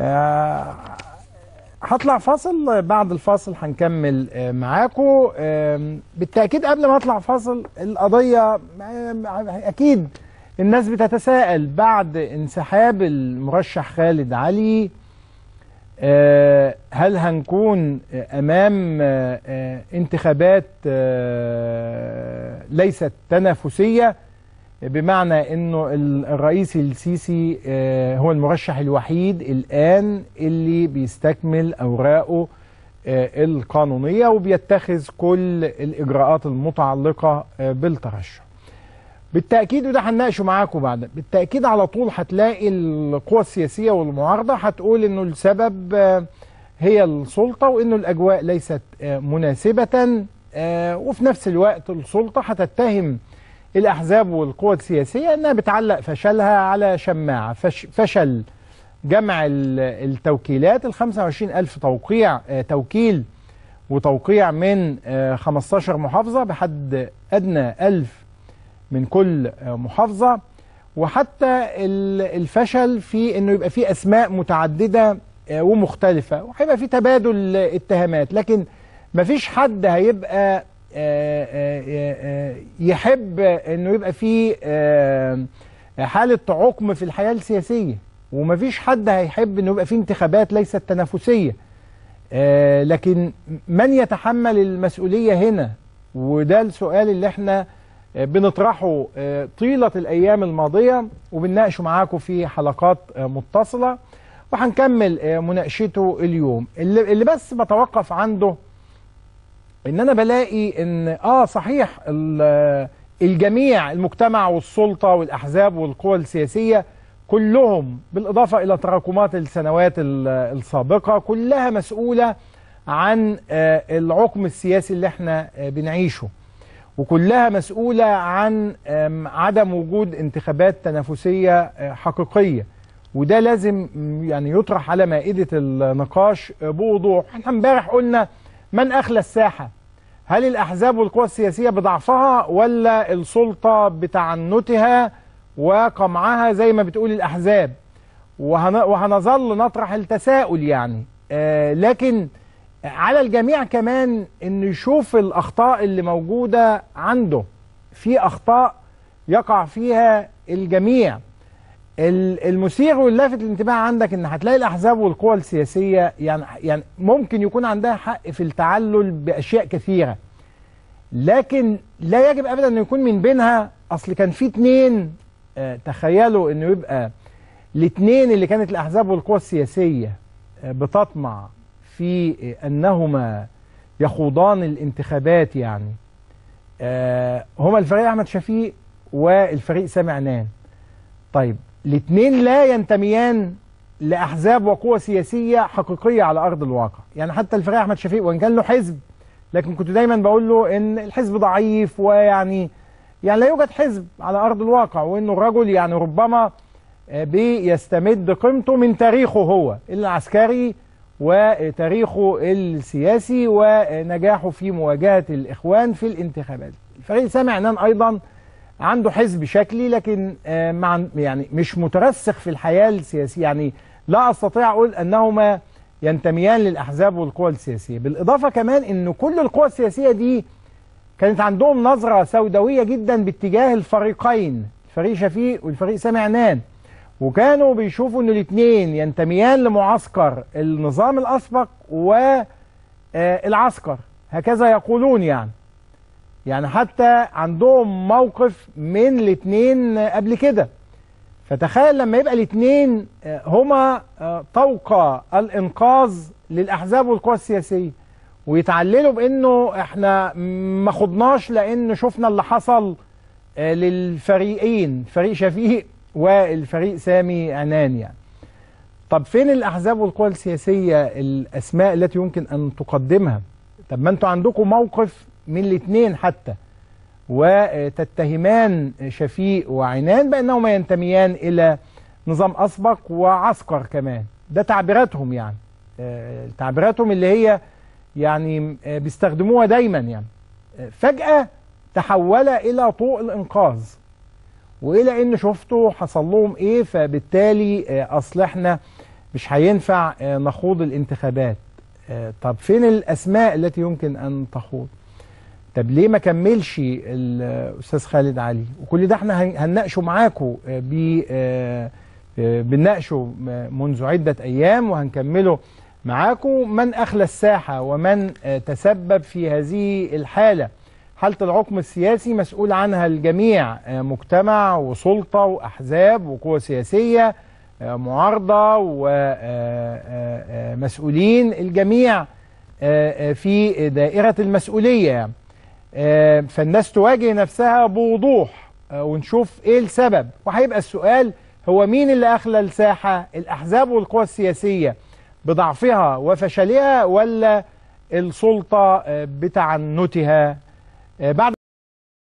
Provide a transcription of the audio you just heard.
آه، هطلع فاصل بعد الفاصل هنكمل آه، معاكم آه، بالتاكيد قبل ما اطلع فاصل القضيه اكيد الناس بتتساءل بعد انسحاب المرشح خالد علي هل هنكون امام انتخابات ليست تنافسيه بمعنى انه الرئيس السيسي آه، هو المرشح الوحيد الان اللي بيستكمل اوراقه آه، القانونيه وبيتخذ كل الاجراءات المتعلقه آه، بالترشح. بالتاكيد وده هنناقشه معاكم بعد بالتاكيد على طول هتلاقي القوى السياسيه والمعارضه هتقول انه السبب هي السلطه وانه الاجواء ليست مناسبه وفي نفس الوقت السلطه هتتهم الأحزاب والقوى السياسية أنها بتعلق فشلها على شماعة فش فشل جمع التوكيلات ال ألف توقيع آه، توكيل وتوقيع من 15 آه، محافظة بحد أدنى 1000 من كل آه، محافظة وحتى الفشل في أنه يبقى في أسماء متعددة ومختلفة وهيبقى في تبادل اتهامات لكن مفيش حد هيبقى آه، آه، آه، يحب انه يبقى فيه حالة تعقم في الحياة السياسية ومفيش حد هيحب انه يبقى فيه انتخابات ليست تنافسية لكن من يتحمل المسؤولية هنا وده السؤال اللي احنا بنطرحه طيلة الأيام الماضية وبنناقشه معاكم في حلقات متصلة وهنكمل مناقشته اليوم اللي بس بتوقف عنده ان انا بلاقي ان اه صحيح الجميع المجتمع والسلطه والاحزاب والقوى السياسيه كلهم بالاضافه الى تراكمات السنوات السابقه كلها مسؤوله عن آه، العقم السياسي اللي احنا آه، بنعيشه وكلها مسؤوله عن عدم وجود انتخابات تنافسيه آه، حقيقيه وده لازم يعني يطرح على مائده النقاش بوضوح احنا امبارح قلنا من أخلى الساحة هل الأحزاب والقوى السياسية بضعفها ولا السلطة بتعنتها وقمعها زي ما بتقول الأحزاب وهنظل نطرح التساؤل يعني آه، لكن على الجميع كمان أن يشوف الأخطاء اللي موجودة عنده في أخطاء يقع فيها الجميع المثير واللافت للانتباه عندك ان هتلاقي الاحزاب والقوى السياسيه يعني يعني ممكن يكون عندها حق في التعلل باشياء كثيره لكن لا يجب ابدا ان يكون من بينها اصل كان في اتنين آه، تخيلوا انه يبقى الاتنين اللي كانت الاحزاب والقوى السياسيه آه، بتطمع في انهما يخوضان الانتخابات يعني آه، هما الفريق احمد شفيق والفريق سامي عنان طيب الاثنين لا ينتميان لأحزاب وقوى سياسية حقيقية على أرض الواقع يعني حتى الفريق أحمد شفيق وإن كان له حزب لكن كنت دايما بقول له إن الحزب ضعيف ويعني يعني لا يوجد حزب على أرض الواقع وإنه الرجل يعني ربما آه، بيستمد قيمته من تاريخه هو العسكري وتاريخه السياسي ونجاحه في مواجهة الإخوان في الانتخابات الفريق سامع أيضا عنده حزب شكلي لكن آه، مع يعني مش مترسخ في الحياه السياسيه يعني لا استطيع اقول انهما ينتميان للاحزاب والقوى السياسيه بالاضافه كمان ان كل القوى السياسيه دي كانت عندهم نظره سوداويه جدا باتجاه الفريقين الفريق شفيق والفريق سامي عنان وكانوا بيشوفوا ان الاثنين ينتميان لمعسكر النظام الاسبق والعسكر آه، هكذا يقولون يعني يعني حتى عندهم موقف من الاثنين قبل كده فتخيل لما يبقى الاثنين آه، هما آه، طوق الانقاذ للاحزاب والقوى السياسيه ويتعللوا بانه احنا ما خضناش لان شفنا اللي حصل آه، للفريقين فريق شفيق والفريق سامي عنان يعني طب فين الاحزاب والقوى السياسيه الاسماء التي يمكن ان تقدمها طب ما انتوا عندكم موقف من الاثنين حتى وتتهمان شفيق وعنان بأنهما ينتميان إلى نظام أسبق وعسكر كمان ده تعبيراتهم يعني آه، تعبيراتهم اللي هي يعني آه، بيستخدموها دايما يعني آه، فجأة تحول إلى طوق الإنقاذ وإلى إن شفتوا حصل لهم إيه فبالتالي أصل إحنا مش هينفع نخوض الانتخابات طب فين الأسماء التي يمكن أن تخوض طب ليه ما كملش الاستاذ خالد علي وكل ده احنا هنناقشه معاكم آه، آه، آه، بنناقشه منذ عده ايام وهنكمله معاكم من اخلى الساحه ومن تسبب في هذه الحاله حاله العقم السياسي مسؤول عنها الجميع مجتمع وسلطه واحزاب وقوى سياسيه معارضه ومسؤولين الجميع في دائره المسؤوليه آه، فالناس تواجه نفسها بوضوح آه، ونشوف ايه السبب وهيبقى السؤال هو مين اللي اخلى الساحه الاحزاب والقوى السياسيه بضعفها وفشلها ولا السلطه آه، بتعنتها بعد